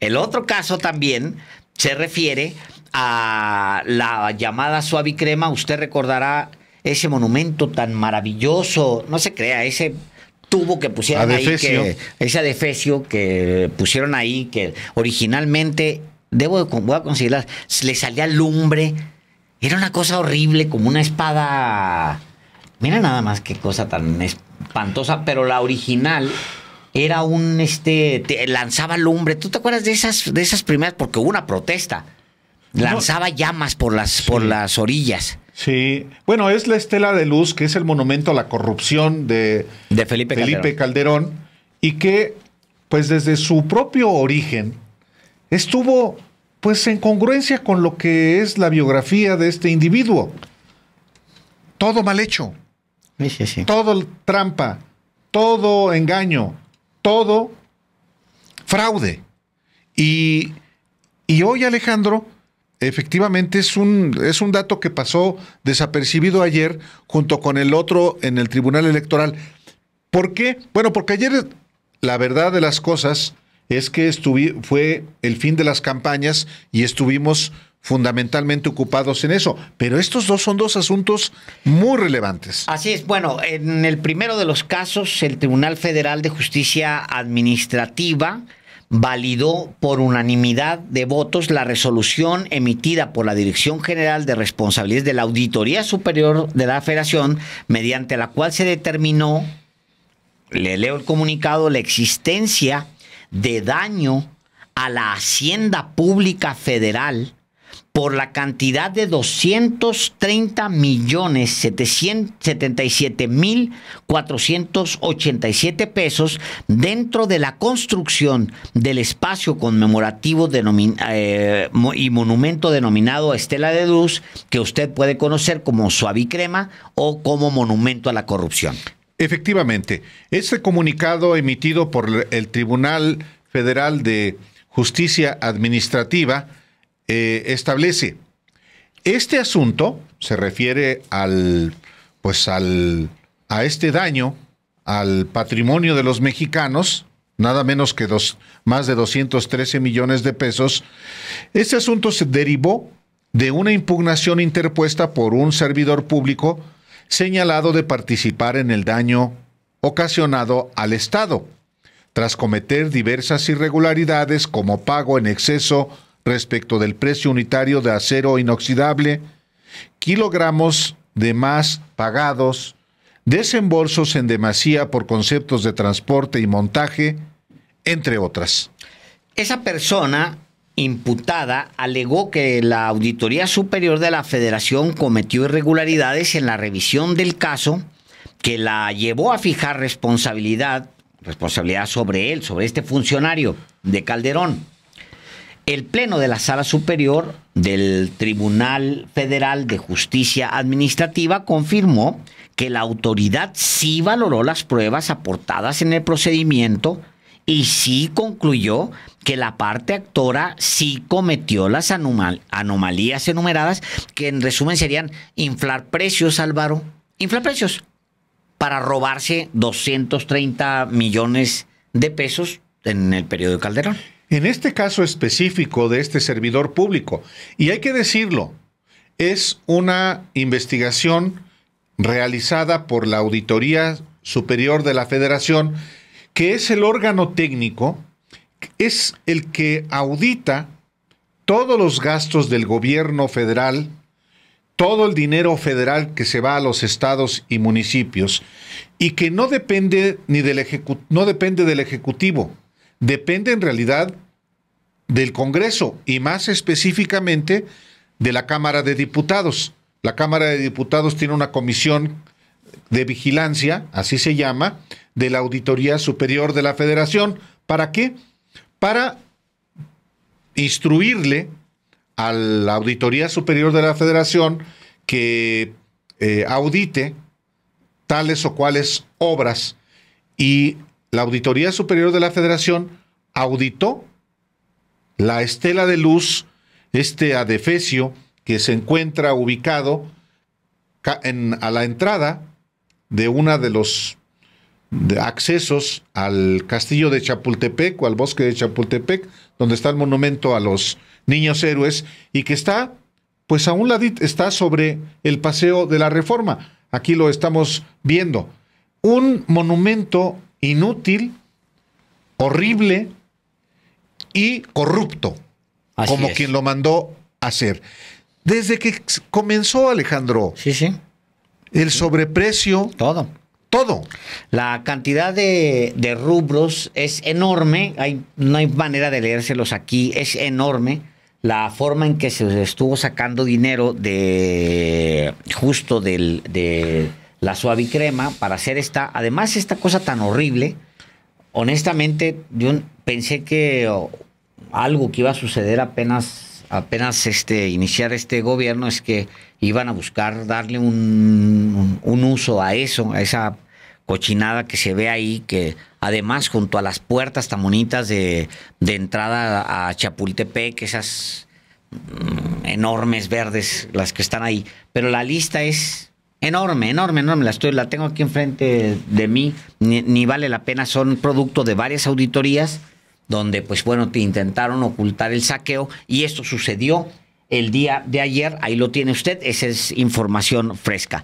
El otro caso también se refiere a la llamada suave crema. Usted recordará ese monumento tan maravilloso, no se crea, ese tubo que pusieron ahí, ese adefesio que pusieron ahí, que originalmente, debo voy a considerar, le salía lumbre, era una cosa horrible, como una espada. Mira nada más qué cosa tan espantosa, pero la original era un este lanzaba lumbre. ¿Tú te acuerdas de esas de esas primeras porque hubo una protesta? Lanzaba llamas por las por las orillas. Sí, bueno, es la estela de luz que es el monumento a la corrupción de, Felipe, Calderón. y que pues desde su propio origen estuvo pues en congruencia con lo que es la biografía de este individuo. Todo mal hecho. Sí, sí, sí. Todo trampa, todo engaño, todo fraude. Y, hoy, Alejandro, efectivamente es un, es un dato que pasó desapercibido ayer junto con el otro en el Tribunal Electoral. ¿Por qué? Bueno, porque ayer la verdad de las cosas es que fue el fin de las campañas y estuvimos fundamentalmente ocupados en eso. Pero estos dos son dos asuntos muy relevantes. Así es. Bueno, en el primero de los casos, el Tribunal Federal de Justicia Administrativa validó por unanimidad de votos la resolución emitida por la Dirección General de Responsabilidades de la Auditoría Superior de la Federación, mediante la cual se determinó, le leo el comunicado, la existencia de daño a la Hacienda Pública Federal por la cantidad de 230 millones 777 mil 487 pesos dentro de la construcción del espacio conmemorativo eh, y monumento denominado Estela de Luz, que usted puede conocer como Suavicrema o como Monumento a la Corrupción. Efectivamente, este comunicado emitido por el Tribunal Federal de Justicia Administrativa eh, establece. Este asunto se refiere al, pues al, a este daño al patrimonio de los mexicanos, nada menos que dos, más de 213 millones de pesos. Este asunto se derivó de una impugnación interpuesta por un servidor público señalado de participar en el daño ocasionado al Estado, tras cometer diversas irregularidades como pago en exceso respecto del precio unitario de acero inoxidable, kilogramos de más pagados, desembolsos en demasía por conceptos de transporte y montaje, entre otras. Esa persona imputada alegó que la Auditoría Superior de la Federación cometió irregularidades en la revisión del caso que la llevó a fijar responsabilidad, responsabilidad sobre él, sobre este funcionario de Calderón. El Pleno de la Sala Superior del Tribunal Federal de Justicia Administrativa confirmó que la autoridad sí valoró las pruebas aportadas en el procedimiento y sí concluyó que la parte actora sí cometió las anomalías enumeradas, que en resumen serían inflar precios, Álvaro, inflar precios, para robarse 230 millones de pesos en el periodo de Calderón. En este caso específico de este servidor público, y hay que decirlo, es una investigación realizada por la Auditoría Superior de la Federación, que es el órgano técnico, es el que audita todos los gastos del gobierno federal, todo el dinero federal que se va a los estados y municipios y que no depende ni del ejecu no depende del ejecutivo, depende en realidad del Congreso y más específicamente de la Cámara de Diputados. La Cámara de Diputados tiene una comisión de vigilancia, así se llama, de la Auditoría Superior de la Federación. ¿Para qué? Para instruirle a la Auditoría Superior de la Federación que eh, audite tales o cuales obras y la Auditoría Superior de la Federación auditó la estela de luz, este adefesio que se encuentra ubicado a la entrada de uno de los accesos al castillo de Chapultepec o al bosque de Chapultepec, donde está el monumento a los niños héroes y que está, pues a un ladito, está sobre el paseo de la reforma. Aquí lo estamos viendo. Un monumento inútil, horrible y corrupto, como quien lo mandó hacer. Desde que comenzó Alejandro, sí, sí. el sobreprecio, todo. Todo. La cantidad de, rubros es enorme, hay, no hay manera de leérselos aquí, es enorme la forma en que se estuvo sacando dinero de justo del, de, la suave crema para hacer esta, además esta cosa tan horrible. Honestamente, yo pensé que oh, algo que iba a suceder apenas, apenas este, iniciar este gobierno es que iban a buscar darle un, un uso a eso, a esa cochinada que se ve ahí, que además junto a las puertas tan bonitas de, de entrada a Chapultepec, esas mm, enormes verdes, las que están ahí. Pero la lista es Enorme, enorme, enorme. La, estoy, la tengo aquí enfrente de mí. Ni, ni vale la pena. Son producto de varias auditorías donde, pues bueno, te intentaron ocultar el saqueo y esto sucedió el día de ayer. Ahí lo tiene usted. Esa es información fresca.